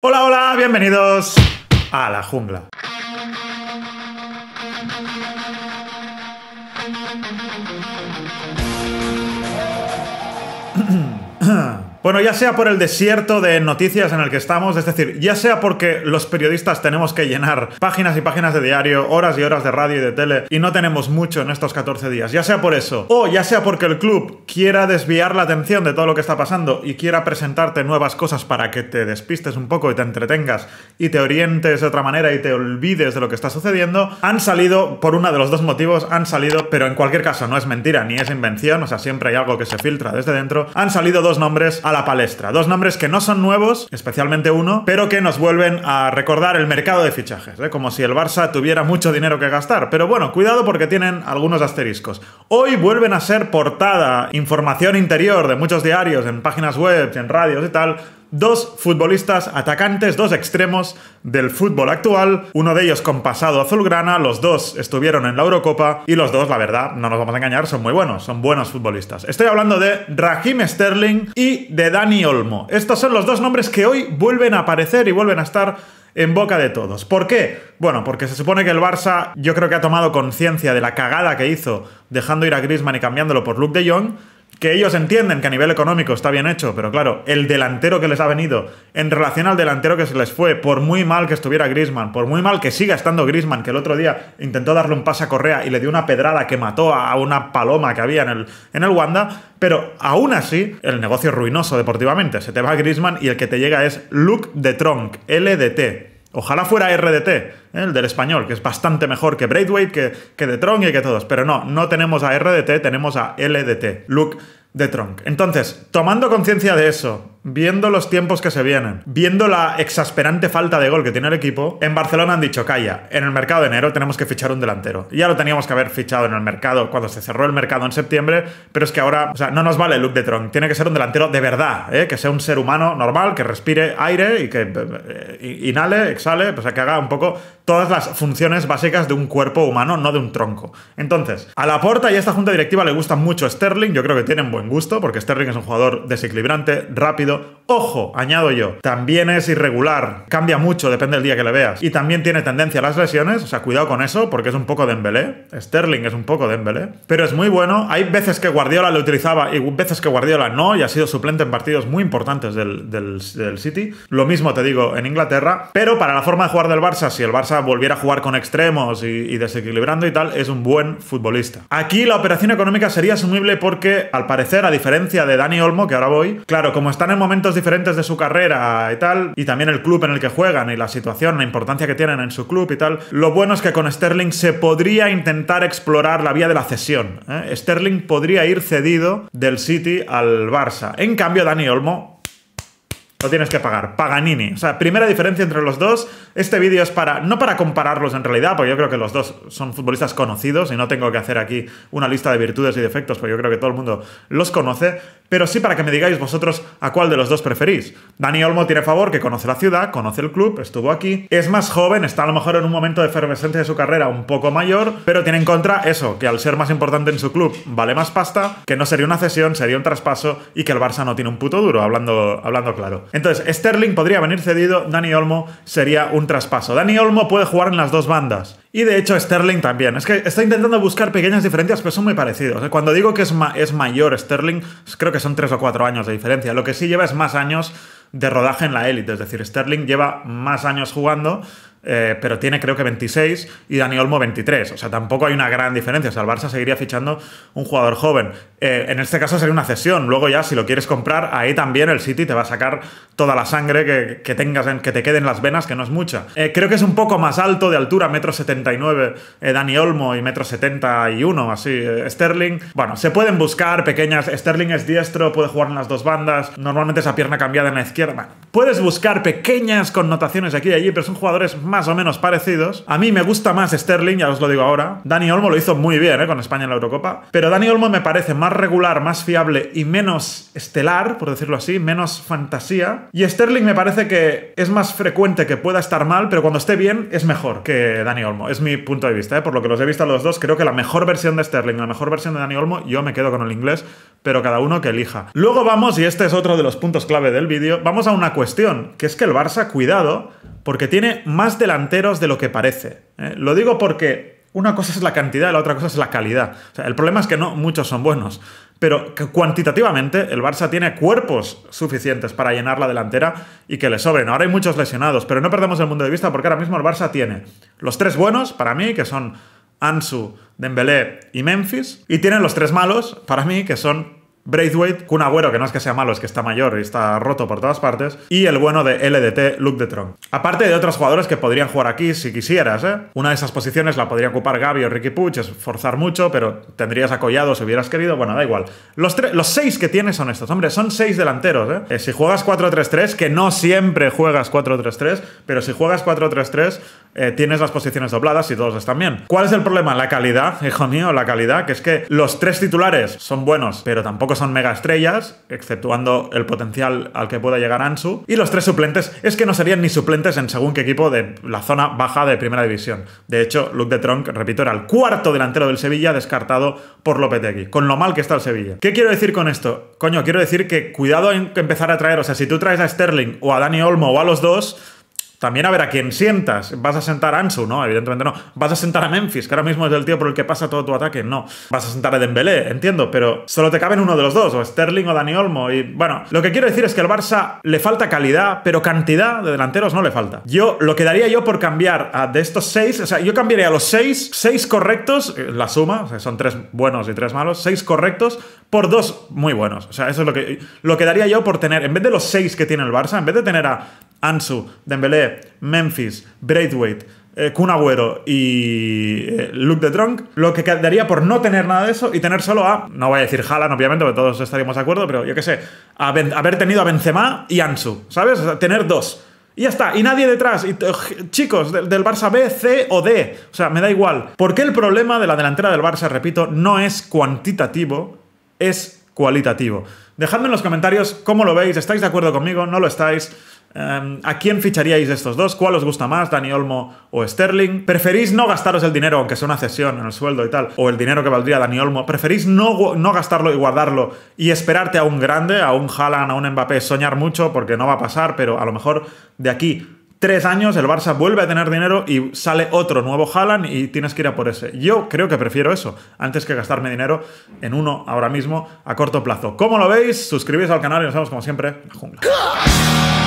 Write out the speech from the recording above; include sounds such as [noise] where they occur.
Hola, hola, bienvenidos a la jungla. Bueno, ya sea por el desierto de noticias en el que estamos, es decir, ya sea porque los periodistas tenemos que llenar páginas y páginas de diario, horas y horas de radio y de tele, y no tenemos mucho en estos 14 días, ya sea por eso, o ya sea porque el club quiera desviar la atención de todo lo que está pasando y quiera presentarte nuevas cosas para que te despistes un poco y te entretengas y te orientes de otra manera y te olvides de lo que está sucediendo, han salido, por uno de los dos motivos, han salido, pero en cualquier caso no es mentira ni es invención, o sea, siempre hay algo que se filtra desde dentro, han salido dos nombres a la palestra. Dos nombres que no son nuevos, especialmente uno, pero que nos vuelven a recordar el mercado de fichajes, ¿eh? como si el Barça tuviera mucho dinero que gastar. Pero bueno, cuidado porque tienen algunos asteriscos. Hoy vuelven a ser portada, información interior de muchos diarios, en páginas web, en radios y tal, dos futbolistas atacantes, dos extremos del fútbol actual, uno de ellos con pasado azulgrana, los dos estuvieron en la Eurocopa y los dos, la verdad, no nos vamos a engañar, son muy buenos, son buenos futbolistas. Estoy hablando de Raheem Sterling y de Dani Olmo. Estos son los dos nombres que hoy vuelven a aparecer y vuelven a estar en boca de todos. ¿Por qué? Bueno, porque se supone que el Barça yo creo que ha tomado conciencia de la cagada que hizo dejando ir a Griezmann y cambiándolo por Luke de Jong que ellos entienden que a nivel económico está bien hecho, pero claro, el delantero que les ha venido en relación al delantero que se les fue, por muy mal que estuviera Grisman, por muy mal que siga estando Grisman, que el otro día intentó darle un pase a Correa y le dio una pedrada que mató a una paloma que había en el, en el Wanda, pero aún así, el negocio es ruinoso deportivamente. Se te va Grisman y el que te llega es Luke de Tronc, LDT. Ojalá fuera RDT, ¿eh? el del español, que es bastante mejor que Braithwaite, que, que The Tronc y que todos. Pero no, no tenemos a RDT, tenemos a LDT, Luke de Tronc. Entonces, tomando conciencia de eso, viendo los tiempos que se vienen, viendo la exasperante falta de gol que tiene el equipo, en Barcelona han dicho, calla, en el mercado de enero tenemos que fichar un delantero. Ya lo teníamos que haber fichado en el mercado cuando se cerró el mercado en septiembre, pero es que ahora, o sea, no nos vale el look de Tron, tiene que ser un delantero de verdad, ¿eh? que sea un ser humano normal, que respire aire y que eh, eh, inhale, exhale, pues, o sea, que haga un poco todas las funciones básicas de un cuerpo humano, no de un tronco. Entonces, a la porta y a esta junta directiva le gusta mucho Sterling, yo creo que tienen buen gusto, porque Sterling es un jugador desequilibrante, rápido, Ojo, añado yo, también es irregular, cambia mucho, depende del día que le veas. Y también tiene tendencia a las lesiones, o sea, cuidado con eso, porque es un poco de embelé. Sterling es un poco de embelé. Pero es muy bueno, hay veces que Guardiola lo utilizaba y veces que Guardiola no, y ha sido suplente en partidos muy importantes del, City. Lo mismo te digo en Inglaterra, pero para la forma de jugar del Barça, si el Barça volviera a jugar con extremos y, y desequilibrando y tal, es un buen futbolista. Aquí la operación económica sería asumible porque, al parecer, a diferencia de Dani Olmo, que ahora voy, claro, como están en momentos diferentes de su carrera y tal, y también el club en el que juegan y la situación, la importancia que tienen en su club y tal, lo bueno es que con Sterling se podría intentar explorar la vía de la cesión. ¿eh? Sterling podría ir cedido del City al Barça. En cambio, Dani Olmo lo tienes que pagar. Paganini. O sea, primera diferencia entre los dos. Este vídeo es para. No para compararlos en realidad, porque yo creo que los dos son futbolistas conocidos y no tengo que hacer aquí una lista de virtudes y defectos, porque yo creo que todo el mundo los conoce pero sí para que me digáis vosotros a cuál de los dos preferís. Dani Olmo tiene favor que conoce la ciudad, conoce el club, estuvo aquí, es más joven, está a lo mejor en un momento de efervescencia de su carrera un poco mayor, pero tiene en contra eso, que al ser más importante en su club vale más pasta, que no sería una cesión, sería un traspaso y que el Barça no tiene un puto duro, hablando, hablando claro. Entonces, Sterling podría venir cedido, Dani Olmo sería un traspaso. Dani Olmo puede jugar en las dos bandas y de hecho Sterling también. Es que está intentando buscar pequeñas diferencias, pero son muy parecidos. Cuando digo que es, es mayor Sterling, creo que son tres o cuatro años de diferencia. Lo que sí lleva es más años de rodaje en la élite. Es decir, Sterling lleva más años jugando, eh, pero tiene creo que 26 y Dani Olmo 23. O sea, tampoco hay una gran diferencia. O sea, el Barça seguiría fichando un jugador joven. Eh, en este caso sería una cesión. Luego ya, si lo quieres comprar, ahí también el City te va a sacar toda la sangre que, tengas, en, que te quede en las venas, que no es mucha. Eh, creo que es un poco más alto de altura, metro 79 Dani Olmo y metro 71, así, Sterling. Bueno, se pueden buscar pequeñas... Sterling es diestro, puede jugar en las dos bandas. Normalmente esa pierna cambiada en la izquierda. puedes buscar pequeñas connotaciones aquí y allí, pero son jugadores más más o menos parecidos. A mí me gusta más Sterling, ya os lo digo ahora. Dani Olmo lo hizo muy bien eh, con España en la Eurocopa. Pero Dani Olmo me parece más regular, más fiable y menos estelar, por decirlo así, menos fantasía. Y Sterling me parece que es más frecuente que pueda estar mal, pero cuando esté bien es mejor que Dani Olmo. Es mi punto de vista. Eh. Por lo que los he visto a los dos, creo que la mejor versión de Sterling, la mejor versión de Dani Olmo, yo me quedo con el inglés pero cada uno que elija. Luego vamos, y este es otro de los puntos clave del vídeo, vamos a una cuestión, que es que el Barça, cuidado, porque tiene más delanteros de lo que parece. ¿eh? Lo digo porque una cosa es la cantidad y la otra cosa es la calidad. el problema es que no muchos son buenos. Pero cuantitativamente el Barça tiene cuerpos suficientes para llenar la delantera y que le sobren. Ahora hay muchos lesionados, pero no perdamos el mundo de vista porque ahora mismo el Barça tiene los tres buenos, para mí, que son Ansu, Dembélé y Memphis. Y tienen los tres malos, para mí, que son Braithwaite, Kun Agüero, que no es que sea malo, es que está mayor y está roto por todas partes, y el bueno de LDT, Luke de Tron. Aparte de otros jugadores que podrían jugar aquí si quisieras, ¿eh? Una de esas posiciones la podría ocupar Gabi o Ricky Puch, es forzar mucho, pero tendrías acollado si hubieras querido, bueno, da igual. Los, los seis que tienes son estos, hombre, son seis delanteros, ¿eh? eh si juegas 4-3-3, que no siempre juegas 4-3-3, pero si juegas 4-3-3, eh, tienes las posiciones dobladas y todos están bien. ¿Cuál es el problema? La calidad, [laughs] hijo mío, la calidad, que es que los tres titulares son buenos, pero tampoco son mega estrellas, exceptuando el potencial al que pueda llegar Ansu. Y los tres suplentes es que no serían ni suplentes en según qué equipo de la zona baja de primera división. De hecho, Luke de Tronc, repito, era el cuarto delantero del Sevilla descartado por Lopetegui, con lo mal que está el Sevilla. ¿Qué quiero decir con esto? Coño, quiero decir que cuidado en empezar a traer, o sea, si tú traes a Sterling o a Dani Olmo o a los dos, también a ver a quién sientas. ¿Vas a sentar a Ansu? No, evidentemente no. ¿Vas a sentar a Memphis, que ahora mismo es el tío por el que pasa todo tu ataque? No. ¿Vas a sentar a Dembélé? Entiendo, pero solo te caben uno de los dos, o Sterling o Dani Olmo. Y bueno, lo que quiero decir es que al Barça le falta calidad, pero cantidad de delanteros no le falta. Yo lo que daría yo por cambiar a de estos seis, o sea, yo cambiaría a los seis, seis correctos, eh, la suma, o sea, son tres buenos y tres malos, seis correctos por dos muy buenos. O sea, eso es lo que, lo quedaría daría yo por tener, en vez de los seis que tiene el Barça, en vez de tener a Ansu, Dembélé, Memphis, Braithwaite, eh, y eh, Luke de Drunk, lo que quedaría por no tener nada de eso y tener solo a, no voy a decir Haaland, obviamente, porque todos estaríamos de acuerdo, pero yo que sé, haber tenido a Benzema y Ansu, ¿sabes? O sea, tener dos. Y ya está, y nadie detrás. Y, eh, chicos, del, del, Barça B, C o D. O sea, me da igual. Porque el problema de la delantera del Barça, repito, no es cuantitativo, es cualitativo. Dejadme en los comentarios cómo lo veis, ¿estáis de acuerdo conmigo? ¿No lo estáis? Em, ¿A quién ficharíais estos dos? ¿Cuál os gusta más, Dani Olmo o Sterling? ¿Preferís no gastaros el dinero, aunque sea una cesión en el sueldo y tal, o el dinero que valdría Dani Olmo? ¿Preferís no, gastarlo y guardarlo y esperarte a un grande, a un Haaland, a un Mbappé, soñar mucho porque no va a pasar, pero a lo mejor de aquí tres años el Barça vuelve a tener dinero y sale otro nuevo Haaland y tienes que ir a por ese. Yo creo que prefiero eso, antes que gastarme dinero en uno ahora mismo a corto plazo. ¿Cómo lo veis? Suscribíos al canal y nos vemos como siempre en la jungla.